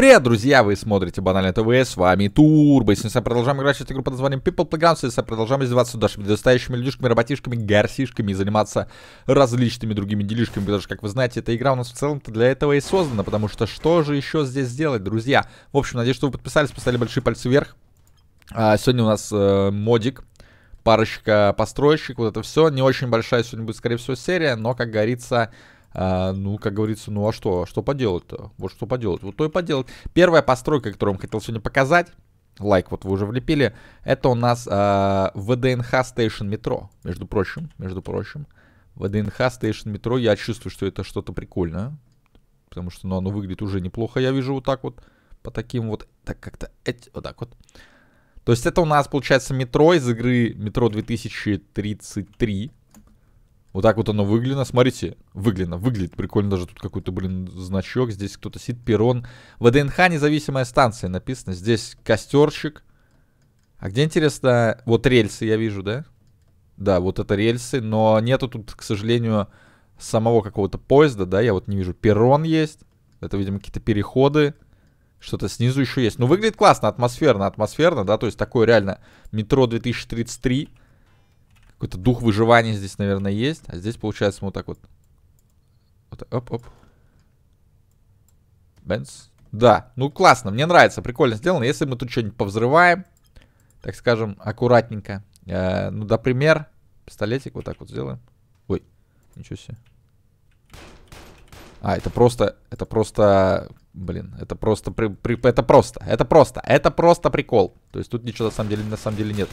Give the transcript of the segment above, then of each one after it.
Привет, друзья! Вы смотрите Банально ТВ, с вами Турбо. Сегодня мы продолжаем играть в эту игру под названием People Playground. Сегодня продолжаем издеваться нашими достающими людишками, работишками, горсишками и заниматься различными другими делишками. Потому что, как вы знаете, эта игра у нас в целом-то для этого и создана. Потому что что же еще здесь делать, друзья? В общем, надеюсь, что вы подписались, поставили большие пальцы вверх. А, сегодня у нас э, модик парочка построечек, вот это все. Не очень большая сегодня будет, скорее всего, серия, но, как говорится, а, ну, как говорится, ну а что? Что поделать-то? Вот что поделать? Вот то и поделать. Первая постройка, которую я хотел сегодня показать, лайк вот вы уже влепили, это у нас а, ВДНХ Station метро, между прочим, между прочим. ВДНХ Station метро, я чувствую, что это что-то прикольное, потому что ну, оно выглядит уже неплохо, я вижу вот так вот, по таким вот, так как-то, вот так вот. То есть это у нас получается метро из игры Метро 2033. Вот так вот оно выглядно. Смотрите, выглядно, выглядит прикольно. Даже тут какой-то, блин, значок. Здесь кто-то сидит, перрон. ВДНХ независимая станция написано. Здесь костерчик. А где, интересно, вот рельсы я вижу, да? Да, вот это рельсы. Но нету тут, к сожалению, самого какого-то поезда, да? Я вот не вижу. Перрон есть. Это, видимо, какие-то переходы. Что-то снизу еще есть. но ну, выглядит классно, атмосферно, атмосферно, да? То есть такое реально метро 2033. Какой-то дух выживания здесь, наверное, есть. А здесь, получается, мы вот так вот... Вот, оп-оп. Бенц. Да, ну классно, мне нравится, прикольно сделано. Если мы тут что-нибудь повзрываем, так скажем, аккуратненько. Э, ну, например, пистолетик вот так вот сделаем. Ой, ничего себе. А, это просто, это просто, блин, это просто, при, при, это просто, это просто, это просто прикол. То есть тут ничего на самом деле, на самом деле нет.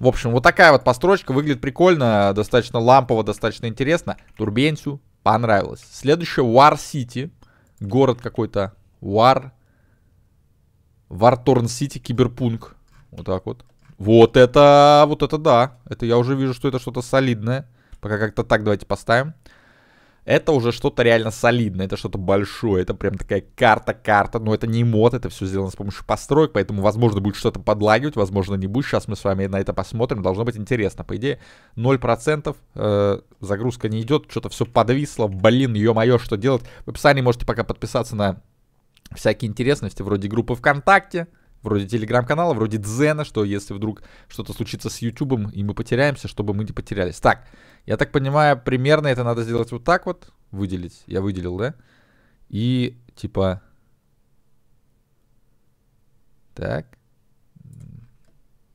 В общем, вот такая вот построчка. Выглядит прикольно, достаточно лампово, достаточно интересно. Турбенсю понравилось. Следующее War City. Город какой-то. War. War Torn City, Киберпунк. Вот так вот. Вот это, вот это да. Это я уже вижу, что это что-то солидное. Пока как-то так давайте поставим это уже что-то реально солидное, это что-то большое, это прям такая карта-карта, но это не мод, это все сделано с помощью построек, поэтому, возможно, будет что-то подлагивать, возможно, не будет, сейчас мы с вами на это посмотрим, должно быть интересно, по идее, 0%, э, загрузка не идет, что-то все подвисло, блин, ё-моё, что делать, в описании можете пока подписаться на всякие интересности, вроде группы ВКонтакте, вроде телеграм-канала, вроде Дзена, что если вдруг что-то случится с Ютубом и мы потеряемся, чтобы мы не потерялись. Так, я так понимаю, примерно это надо сделать вот так вот, выделить, я выделил, да? И типа... Так.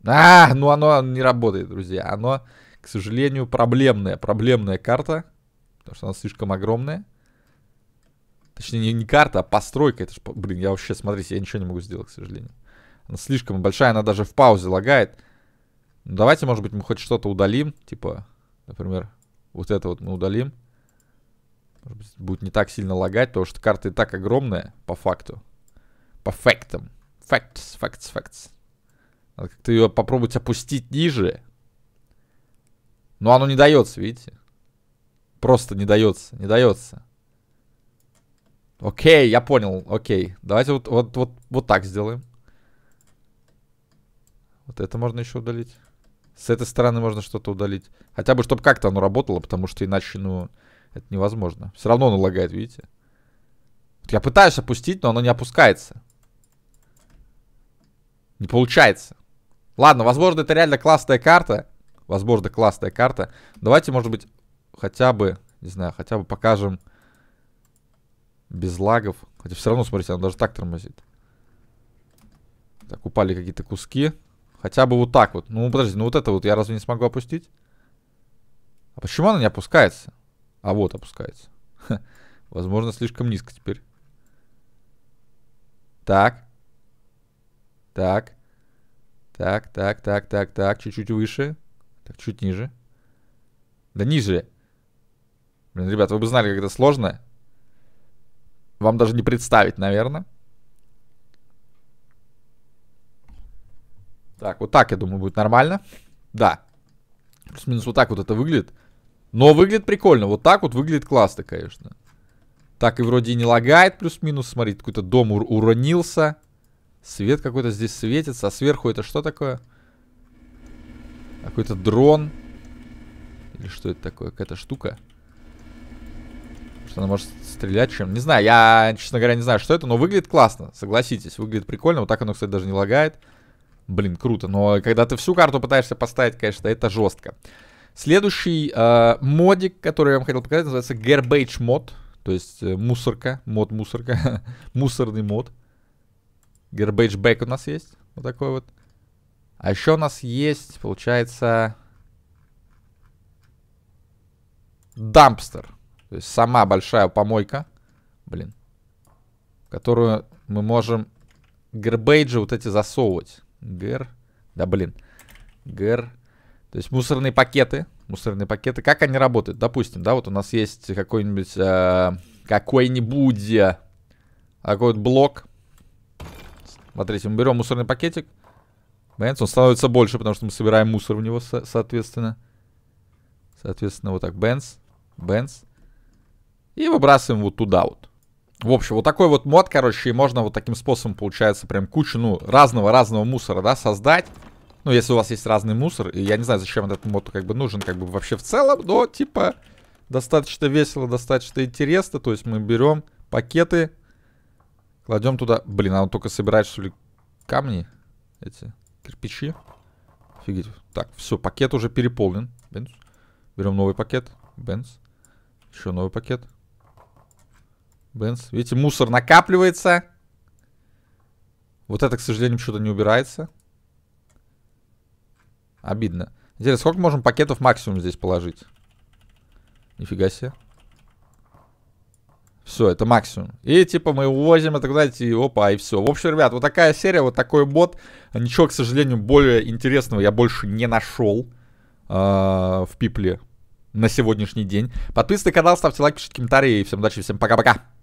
А, ну оно не работает, друзья. Оно, к сожалению, проблемная, проблемная карта, потому что она слишком огромная. Точнее, не, карта, а постройка. Это ж, блин, я вообще, смотрите, я ничего не могу сделать, к сожалению слишком большая, она даже в паузе лагает. Ну, давайте, может быть, мы хоть что-то удалим. Типа, например, вот это вот мы удалим. Может быть, будет не так сильно лагать, потому что карта и так огромная, по факту. По фактам. Facts, facts, facts. Надо как-то ее попробовать опустить ниже. Но оно не дается, видите? Просто не дается, не дается. Окей, я понял, окей. Давайте вот, вот, вот, вот так сделаем. Вот это можно еще удалить. С этой стороны можно что-то удалить. Хотя бы, чтобы как-то оно работало, потому что иначе, ну, это невозможно. Все равно оно лагает, видите? Вот я пытаюсь опустить, но оно не опускается. Не получается. Ладно, возможно, это реально классная карта. Возможно, классная карта. Давайте, может быть, хотя бы, не знаю, хотя бы покажем без лагов. Хотя все равно, смотрите, оно даже так тормозит. Так, упали какие-то куски. Хотя бы вот так вот. Ну, подожди, ну вот это вот я разве не смогу опустить? А почему она не опускается? А вот опускается. Ха, возможно, слишком низко теперь. Так. Так. Так, так, так, так, так. Чуть-чуть выше. Так, чуть ниже. Да ниже. Блин, ребят, вы бы знали, как это сложно. Вам даже не представить, наверное. Так, вот так, я думаю, будет нормально. Да. Плюс-минус вот так вот это выглядит. Но выглядит прикольно. Вот так вот выглядит классно, конечно. Так, и вроде и не лагает плюс-минус. Смотрите, какой-то дом ур уронился. Свет какой-то здесь светится. А сверху это что такое? Какой-то дрон. Или что это такое? Какая-то штука. Что она может стрелять чем? Не знаю, я, честно говоря, не знаю, что это, но выглядит классно, согласитесь. Выглядит прикольно. Вот так оно, кстати, даже не лагает. Блин, круто. Но когда ты всю карту пытаешься поставить, конечно, это жестко. Следующий э, модик, который я вам хотел показать, называется Garbage Mod. То есть э, мусорка, мод мусорка, мусорный мод. Garbage Bag у нас есть, вот такой вот. А еще у нас есть, получается, дампстер. То есть сама большая помойка, блин, которую мы можем гербейджи вот эти засовывать. Гэр. Да, блин. Гэр. То есть мусорные пакеты. Мусорные пакеты. Как они работают? Допустим, да, вот у нас есть какой-нибудь... Э, какой-нибудь... Такой э, вот блок. Смотрите, мы берем мусорный пакетик. Бенц, он становится больше, потому что мы собираем мусор в него, со соответственно. Соответственно, вот так. Бенц. Бенц. И выбрасываем вот туда вот. В общем, вот такой вот мод, короче, и можно вот таким способом, получается, прям кучу, ну, разного-разного мусора, да, создать. Ну, если у вас есть разный мусор, и я не знаю, зачем этот мод как бы нужен, как бы вообще в целом, но, типа, достаточно весело, достаточно интересно. То есть мы берем пакеты, кладем туда... Блин, а он только собирает, что ли, камни? Эти кирпичи? Офигеть. Так, все, пакет уже переполнен. Бенз. Берем новый пакет. Бенз. Еще новый пакет. Бенз, Видите, мусор накапливается. Вот это, к сожалению, что то не убирается. Обидно. Интересно, сколько можем пакетов максимум здесь положить? Нифига себе. Все, это максимум. И типа мы увозим это, знаете, и опа, и все. В общем, ребят, вот такая серия, вот такой бот. Ничего, к сожалению, более интересного я больше не нашел э, а, в Пипле на сегодняшний день. Подписывайтесь на канал, ставьте лайк, пишите комментарии. Всем удачи, всем пока-пока.